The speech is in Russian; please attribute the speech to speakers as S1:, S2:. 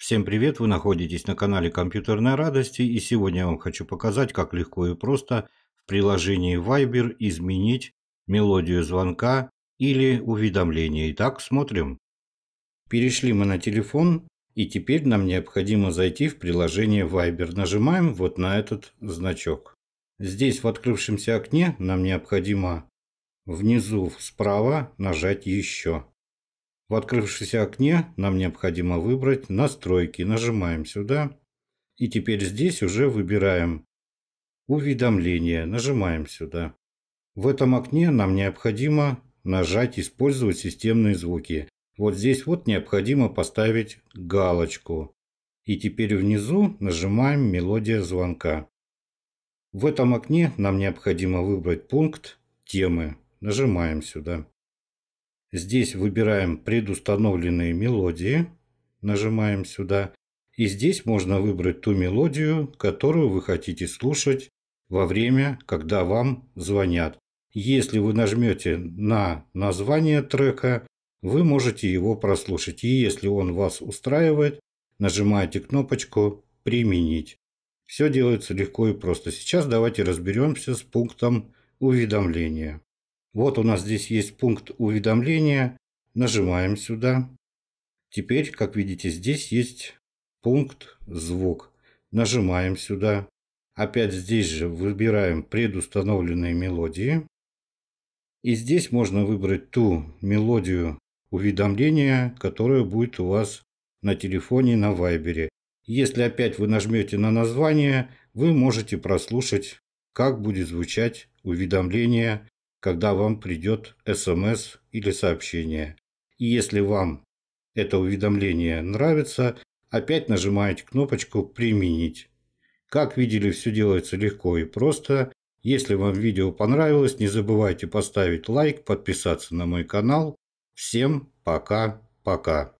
S1: Всем привет, вы находитесь на канале Компьютерной Радости и сегодня я вам хочу показать, как легко и просто в приложении Viber изменить мелодию звонка или уведомления. Итак, смотрим. Перешли мы на телефон и теперь нам необходимо зайти в приложение Viber. Нажимаем вот на этот значок. Здесь в открывшемся окне нам необходимо внизу справа нажать «Еще». В открывшемся окне нам необходимо выбрать «Настройки». Нажимаем сюда. И теперь здесь уже выбираем «Уведомления». Нажимаем сюда. В этом окне нам необходимо нажать «Использовать системные звуки». Вот здесь вот необходимо поставить галочку. И теперь внизу нажимаем «Мелодия звонка». В этом окне нам необходимо выбрать пункт «Темы». Нажимаем сюда. Здесь выбираем предустановленные мелодии, нажимаем сюда, и здесь можно выбрать ту мелодию, которую вы хотите слушать во время, когда вам звонят. Если вы нажмете на название трека, вы можете его прослушать. И если он вас устраивает, нажимаете кнопочку «Применить». Все делается легко и просто. Сейчас давайте разберемся с пунктом уведомления. Вот у нас здесь есть пункт уведомления. Нажимаем сюда. Теперь, как видите, здесь есть пункт звук. Нажимаем сюда. Опять здесь же выбираем предустановленные мелодии. И здесь можно выбрать ту мелодию уведомления, которая будет у вас на телефоне, на вайбере. Если опять вы нажмете на название, вы можете прослушать, как будет звучать уведомление когда вам придет смс или сообщение. И если вам это уведомление нравится, опять нажимаете кнопочку «Применить». Как видели, все делается легко и просто. Если вам видео понравилось, не забывайте поставить лайк, подписаться на мой канал. Всем пока-пока.